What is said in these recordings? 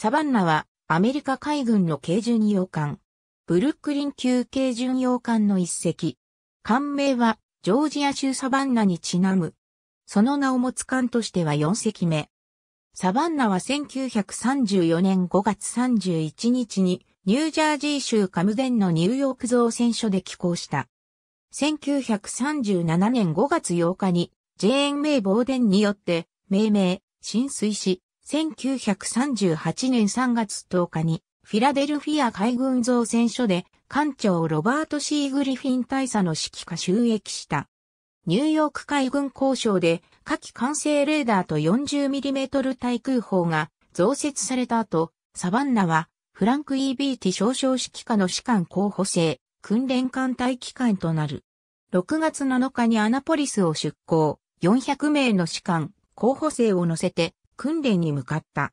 サバンナはアメリカ海軍の軽巡洋艦。ブルックリン級軽巡洋艦の一隻。艦名はジョージア州サバンナにちなむ。その名を持つ艦としては4隻目。サバンナは1934年5月31日にニュージャージー州カムデンのニューヨーク造船所で寄港した。1937年5月8日にジェーン・メイ・ボーデンによって命名、浸水し、1938年3月10日にフィラデルフィア海軍造船所で艦長ロバート・シー・グリフィン大佐の指揮下収益した。ニューヨーク海軍交渉で下記完成レーダーと 40mm 対空砲が増設された後、サバンナはフランク・ E・ ビーティ少将指揮下の士官候補生、訓練艦隊機関となる。6月7日にアナポリスを出港、400名の士官、候補生を乗せて、訓練に向かった。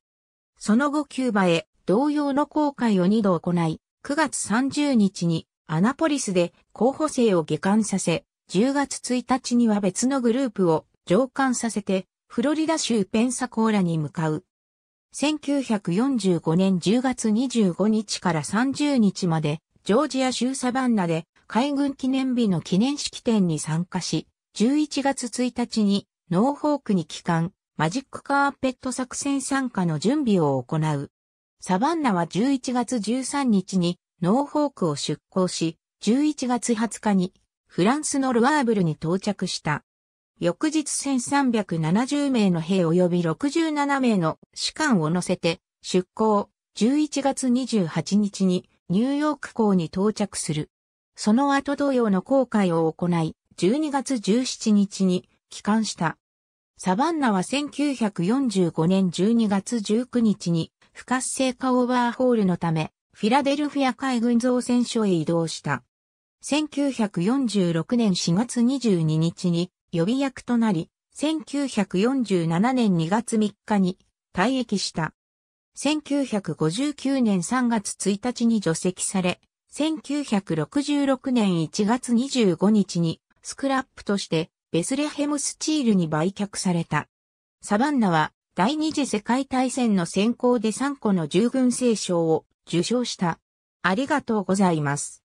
その後キューバへ同様の航海を2度行い、9月30日にアナポリスで候補生を下艦させ、10月1日には別のグループを上艦させて、フロリダ州ペンサコーラに向かう。1945年10月25日から30日まで、ジョージア州サバンナで海軍記念日の記念式典に参加し、11月1日にノーホークに帰還、マジックカーペット作戦参加の準備を行う。サバンナは11月13日にノーホークを出港し、11月20日にフランスのルアーブルに到着した。翌日1370名の兵及び67名の士官を乗せて出港11月28日にニューヨーク港に到着する。その後同様の航海を行い12月17日に帰還した。サバンナは1945年12月19日に不活性化オーバーホールのためフィラデルフィア海軍造船所へ移動した。1946年4月22日に予備役となり、1947年2月3日に退役した。1959年3月1日に除籍され、1966年1月25日にスクラップとしてベスレヘムスチールに売却された。サバンナは第二次世界大戦の先行で3個の従軍聖賞を受賞した。ありがとうございます。